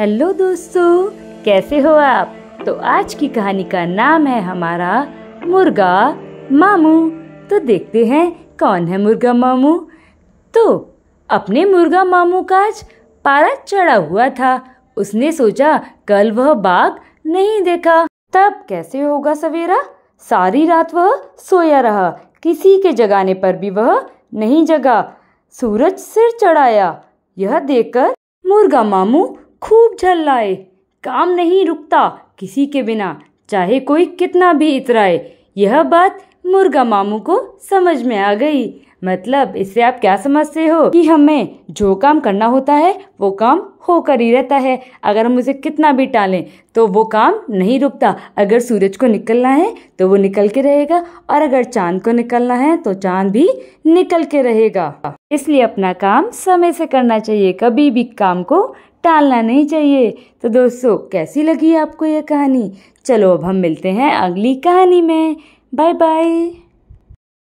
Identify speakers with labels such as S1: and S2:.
S1: hello दोस्तों कैसे हो आप तो आज की कहानी का नाम है हमारा मुर्गा मामू तो देखते हैं कौन है मुर्गा मामू तो अपने मुर्गा मामू का आज पारा चढ़ा हुआ था उसने सोचा कल वह बाघ नहीं देखा तब कैसे होगा सवेरा सारी रात वह सोया रहा किसी के जगाने पर भी वह नहीं जगा सूरज सिर चढ़ाया यह देखकर मुर्गा मामू चल लाए काम नहीं रुकता किसी के बिना चाहे कोई कितना भी इतराए यह बात मुर्गा मामू को समझ में आ गई मतलब इससे आप क्या समझते हो कि हमें जो काम करना होता है वो काम होकर ही रहता है अगर हम उसे कितना भी टालें तो वो काम नहीं रुकता अगर सूरज को निकलना है तो वो निकल के रहेगा और अगर चांद को निकलना है तो चांद भी निकल के रहेगा इसलिए अपना काम समय से करना चाहिए कभी भी काम को टालना नहीं चाहिए तो दोस्तों कैसी लगी आपको यह कहानी चलो अब हम मिलते हैं अगली कहानी में बाय बाय